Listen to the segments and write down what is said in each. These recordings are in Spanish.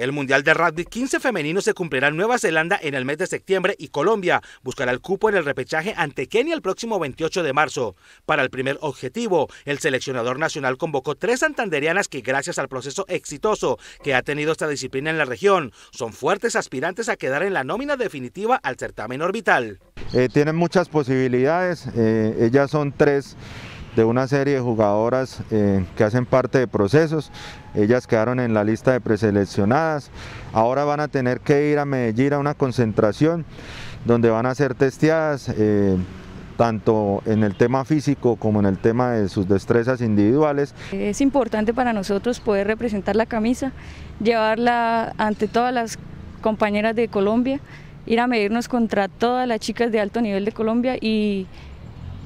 El Mundial de Rugby 15 femenino se cumplirá en Nueva Zelanda en el mes de septiembre y Colombia buscará el cupo en el repechaje ante Kenia el próximo 28 de marzo. Para el primer objetivo, el seleccionador nacional convocó tres santanderianas que gracias al proceso exitoso que ha tenido esta disciplina en la región, son fuertes aspirantes a quedar en la nómina definitiva al certamen orbital. Eh, tienen muchas posibilidades, eh, ellas son tres de una serie de jugadoras eh, que hacen parte de procesos. Ellas quedaron en la lista de preseleccionadas. Ahora van a tener que ir a Medellín a una concentración donde van a ser testeadas. Eh, tanto en el tema físico como en el tema de sus destrezas individuales. Es importante para nosotros poder representar la camisa, llevarla ante todas las compañeras de Colombia, ir a medirnos contra todas las chicas de alto nivel de Colombia y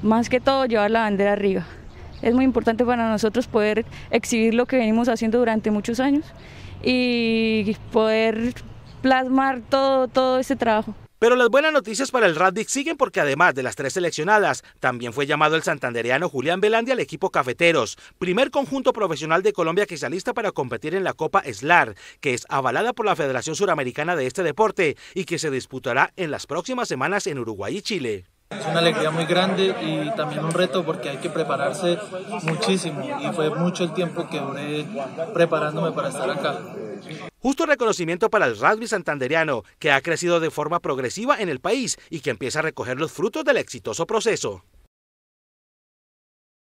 más que todo llevar la bandera arriba. Es muy importante para nosotros poder exhibir lo que venimos haciendo durante muchos años y poder plasmar todo, todo ese trabajo. Pero las buenas noticias para el Raddick siguen porque además de las tres seleccionadas, también fue llamado el santandereano Julián Velandia al equipo Cafeteros, primer conjunto profesional de Colombia que se alista para competir en la Copa SLAR, que es avalada por la Federación Suramericana de este deporte y que se disputará en las próximas semanas en Uruguay y Chile. Es una alegría muy grande y también un reto porque hay que prepararse muchísimo y fue mucho el tiempo que duré preparándome para estar acá. Justo reconocimiento para el rugby santanderiano, que ha crecido de forma progresiva en el país y que empieza a recoger los frutos del exitoso proceso.